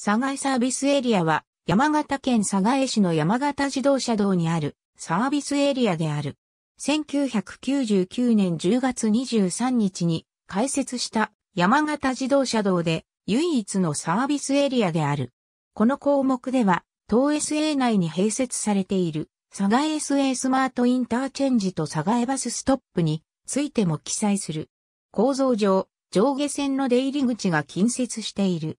佐賀サービスエリアは、山形県佐賀市の山形自動車道にあるサービスエリアである。1999年10月23日に開設した山形自動車道で唯一のサービスエリアである。この項目では、東 SA 内に併設されている佐賀 SA スマートインターチェンジと佐賀バスストップについても記載する。構造上、上下線の出入り口が近接している。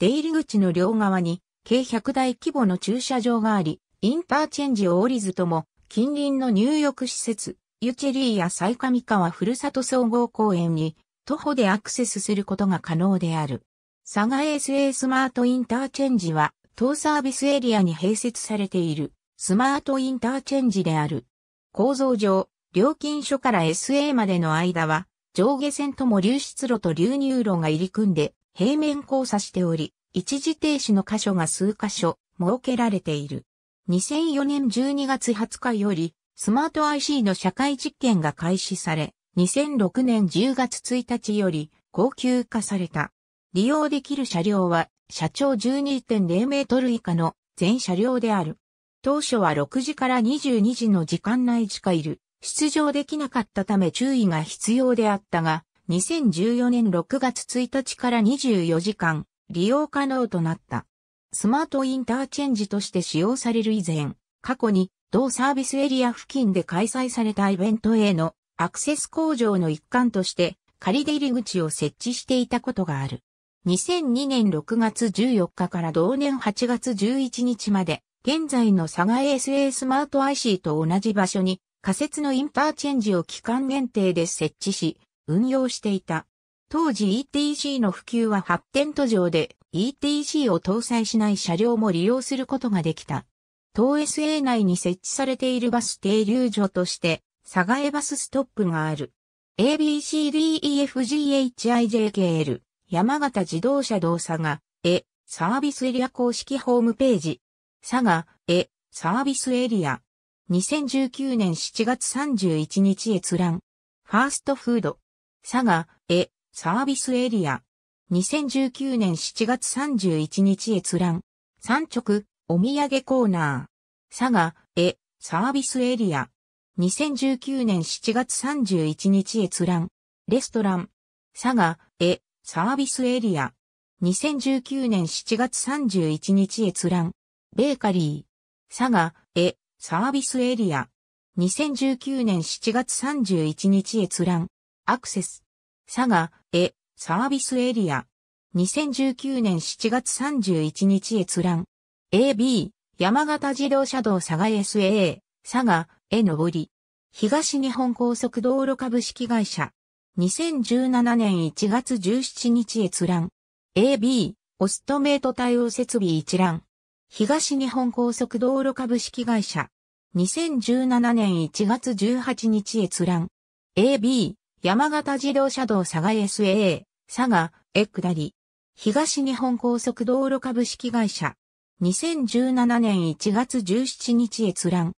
出入り口の両側に、計100台規模の駐車場があり、インターチェンジを降りずとも、近隣の入浴施設、ユチェリーや埼上川ふるさと総合公園に、徒歩でアクセスすることが可能である。佐賀 SA スマートインターチェンジは、当サービスエリアに併設されている、スマートインターチェンジである。構造上、料金所から SA までの間は、上下線とも流出路と流入路が入り組んで、平面交差しており、一時停止の箇所が数箇所設けられている。2004年12月20日より、スマート IC の社会実験が開始され、2006年10月1日より高級化された。利用できる車両は、車長12.0メートル以下の全車両である。当初は6時から22時の時間内しかいる。出場できなかったため注意が必要であったが、2014年6月1日から24時間利用可能となった。スマートインターチェンジとして使用される以前、過去に同サービスエリア付近で開催されたイベントへのアクセス工場の一環として仮出入り口を設置していたことがある。2002年6月14日から同年8月11日まで、現在の佐賀 SA スマート IC と同じ場所に仮設のインターチェンジを期間限定で設置し、運用していた。当時 ETC の普及は発展途上で ETC を搭載しない車両も利用することができた。東 SA 内に設置されているバス停留所として、佐賀江バスストップがある。ABCDEFGHIJKL 山形自動車動佐賀へサービスエリア公式ホームページ佐賀へサービスエリア2019年7月31日閲覧ファーストフード佐賀、え、サービスエリア。2019年7月31日閲覧。産直、お土産コーナー。佐賀、え、サービスエリア。2019年7月31日閲覧。レストラン。佐賀、え、サービスエリア。2019年7月31日閲覧。ベーカリー。佐賀、え、サービスエリア。2019年7月31日閲覧。アクセス。佐賀、へ、サービスエリア。2019年7月31日閲覧。AB、山形自動車道佐賀 SA、佐賀、へ上り。東日本高速道路株式会社。2017年1月17日閲覧。AB、オストメイト対応設備一覧。東日本高速道路株式会社。2017年1月18日閲覧。AB、山形自動車道佐賀 SA、佐賀、へ下り。東日本高速道路株式会社。2017年1月17日閲覧。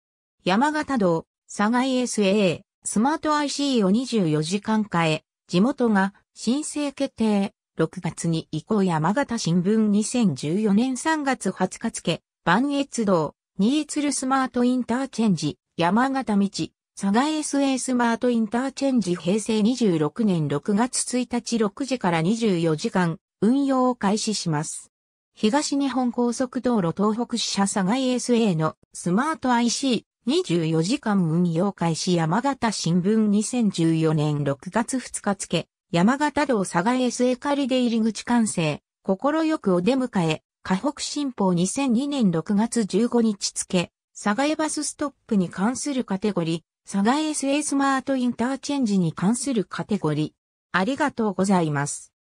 山形道、佐賀 SA、スマート IC を24時間変え、地元が申請決定。6月に移行山形新聞2014年3月20日付、万越道、新鶴スマートインターチェンジ、山形道、佐賀 SA スマートインターチェンジ平成26年6月1日6時から24時間運用を開始します。東日本高速道路東北支社佐賀 SA のスマート IC 24時間運用開始山形新聞2014年6月2日付山形道佐賀 SA 仮で入り口完成心よくお出迎え河北新報2002年6月15日付佐賀バスストップに関するカテゴリー、佐賀 SA スマートインターチェンジに関するカテゴリ。ありがとうございます。